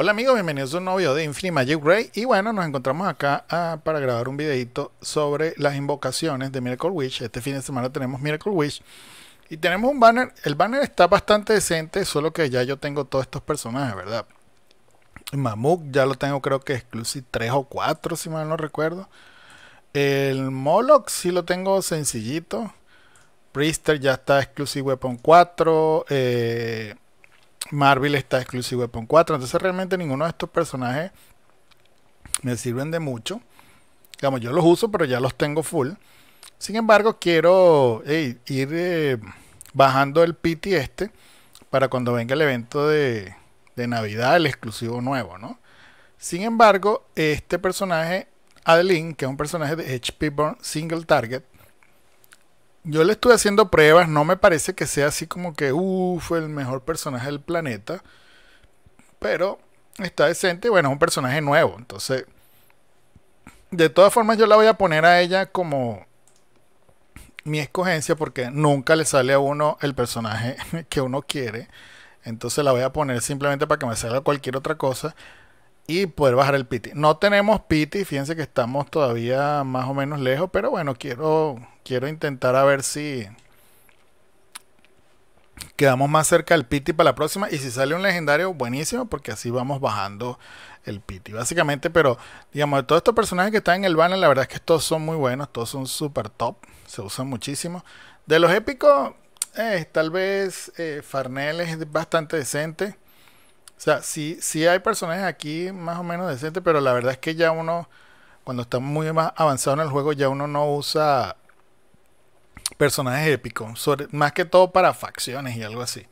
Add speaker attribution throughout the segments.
Speaker 1: Hola amigos, bienvenidos a un nuevo de Infinity Magic Ray y bueno, nos encontramos acá ah, para grabar un videito sobre las invocaciones de Miracle Witch Este fin de semana tenemos Miracle Witch y tenemos un banner. El banner está bastante decente, solo que ya yo tengo todos estos personajes, ¿verdad? Mamuk ya lo tengo creo que exclusive 3 o 4 si mal no recuerdo. El Moloch sí lo tengo sencillito. Priester ya está exclusive weapon 4. Eh... Marvel está exclusivo de PON 4. Entonces realmente ninguno de estos personajes me sirven de mucho. Digamos, yo los uso, pero ya los tengo full. Sin embargo, quiero ir eh, bajando el PT este para cuando venga el evento de, Navidad, el exclusivo nuevo, ¿no? Sin embargo, este personaje, Adeline, que es un personaje de HP Burn Single Target, yo le estuve haciendo pruebas, no me parece que sea así como que, uff, el mejor personaje del planeta, pero está decente, bueno, es un personaje nuevo, entonces, de todas formas yo la voy a poner a ella como mi escogencia porque nunca le sale a uno el personaje que uno quiere. Entonces la voy a poner simplemente para que me salga cualquier otra cosa y poder bajar el pity. No tenemos pity. fíjense que estamos todavía más o menos lejos, pero bueno, quiero, quiero intentar a ver si quedamos más cerca del pity para la próxima. Y si sale un legendario, buenísimo, porque así vamos bajando el pity. Básicamente, pero digamos, de todos estos personajes que están en el banner, la verdad es que todos son muy buenos, todos son súper top, se usan muchísimo. De los épicos, eh, tal vez eh, farnel es bastante decente. O sea, sí, sí hay personajes aquí más o menos decentes, pero la verdad es que ya uno, cuando está muy más avanzado en el juego, ya uno no usa personajes épicos, más que todo para facciones y algo así.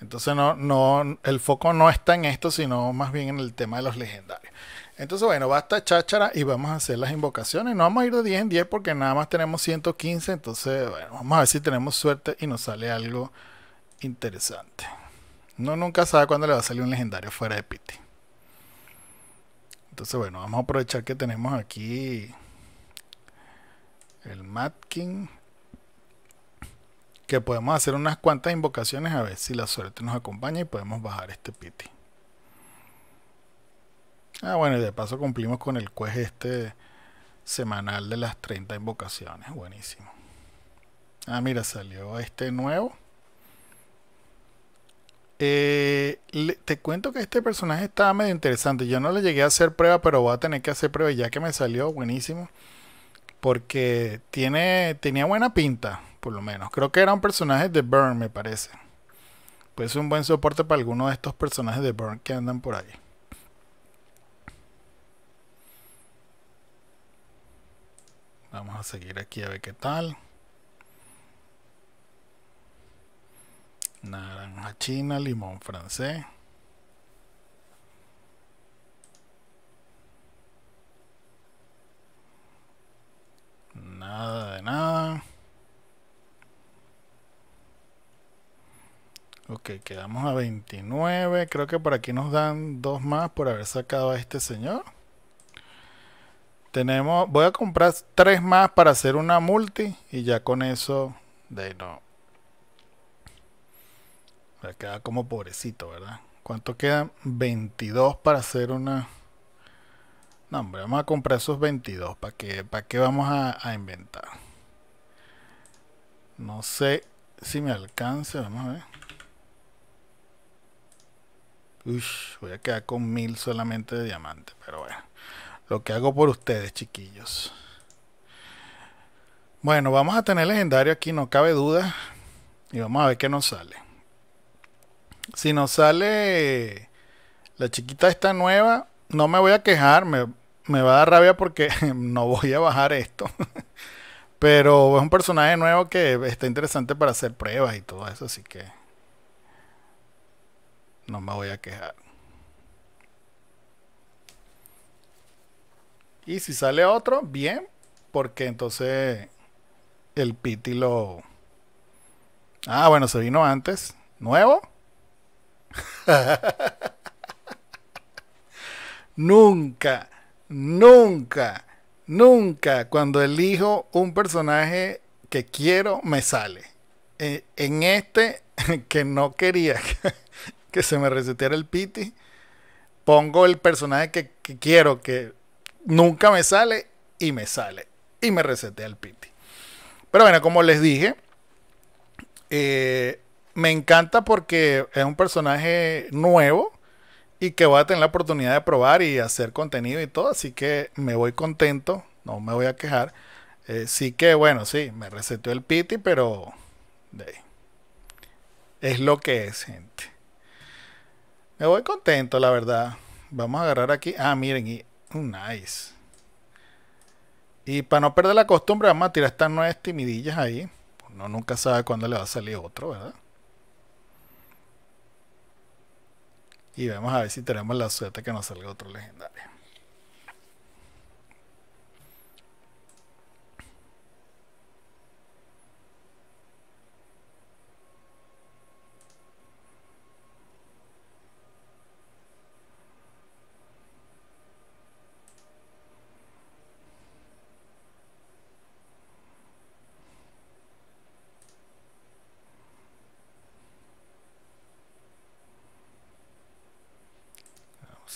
Speaker 1: Entonces no, no, el foco no está en esto, sino más bien en el tema de los legendarios. Entonces, bueno, basta cháchara y vamos a hacer las invocaciones. No vamos a ir de 10 en 10 porque nada más tenemos 115. Entonces, bueno, vamos a ver si tenemos suerte y nos sale algo interesante. No nunca sabe cuándo le va a salir un legendario fuera de Pity. Entonces, bueno, vamos a aprovechar que tenemos aquí el Matkin. Que podemos hacer unas cuantas invocaciones a ver si la suerte nos acompaña y podemos bajar este Pity. Ah, bueno, y de paso cumplimos con el quest este semanal de las 30 invocaciones. Buenísimo. Ah, mira, salió este nuevo. Eh, te cuento que este personaje Estaba medio interesante. Yo no le llegué a hacer prueba, pero voy a tener que hacer prueba ya que me salió buenísimo. Porque tiene, tenía buena pinta, por lo menos. Creo que era un personaje de Burn, me parece. Pues un buen soporte para alguno de estos personajes de Burn que andan por ahí. Vamos a seguir aquí a ver qué tal. Naranja china, limón francés. Nada de nada. Ok, quedamos a 29. Creo que por aquí nos dan dos más por haber sacado a este señor. Tenemos, voy a comprar tres más para hacer una multi y ya con eso de no a queda como pobrecito, ¿verdad? ¿Cuánto quedan? 22 para hacer una... No, hombre, vamos a comprar esos 22. ¿Para qué, para qué vamos a, inventar? No sé si me alcance. Vamos a ver. Uy, voy a quedar con mil solamente de diamante. Pero bueno. Lo que hago por ustedes, chiquillos. Bueno, vamos a tener legendario aquí, no cabe duda. Y vamos a ver qué nos sale si nos sale la chiquita esta nueva, no me voy a quejar, me, va a dar rabia porque no voy a bajar esto. Pero es un personaje nuevo que está interesante para hacer pruebas y todo eso, así que no me voy a quejar. Y si sale otro, bien, porque entonces el Piti lo... Ah, bueno, se vino antes. ¿Nuevo? nunca, nunca, nunca cuando elijo un personaje que quiero me sale. E, en este que no quería que se me reseteara el piti, pongo el personaje que, quiero que nunca me sale y me sale. Y me resetea el piti. Pero bueno, como les dije, eh, me encanta porque es un personaje nuevo y que voy a tener la oportunidad de probar y hacer contenido y todo, así que me voy contento, no me voy a quejar. Eh, sí que bueno, sí, me reseteó el piti, pero es lo que es, gente. Me voy contento, la verdad. Vamos a agarrar aquí. Ah, miren, y, uh, nice. Y para no perder la costumbre, vamos a tirar estas nueve timidillas ahí. Uno nunca sabe cuándo le va a salir otro, ¿verdad? Y vamos a ver si tenemos la suerte que nos salga otro legendario.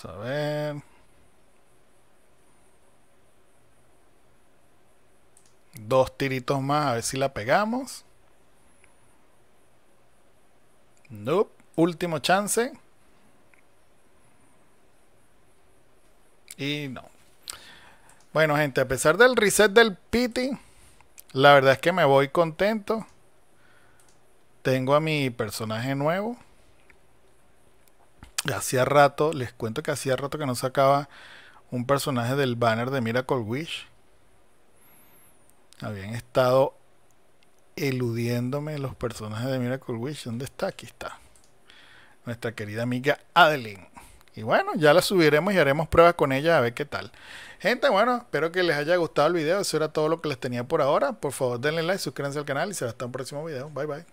Speaker 1: a ver. Dos tiritos más, a ver si la pegamos. Nope. Último chance. Y no. Bueno, gente, a pesar del reset del Pity, la verdad es que me voy contento. Tengo a mi personaje nuevo hacía rato, les cuento que hacía rato que no sacaba un personaje del banner de Miracle Wish. Habían estado eludiéndome los personajes de Miracle Wish. ¿Dónde está? Aquí está. Nuestra querida amiga Adeline. Y bueno, ya la subiremos y haremos pruebas con ella a ver qué tal. Gente, bueno, espero que les haya gustado el video. Eso era todo lo que les tenía por ahora. Por favor, denle like, suscríbanse al canal y será hasta un próximo video. Bye bye.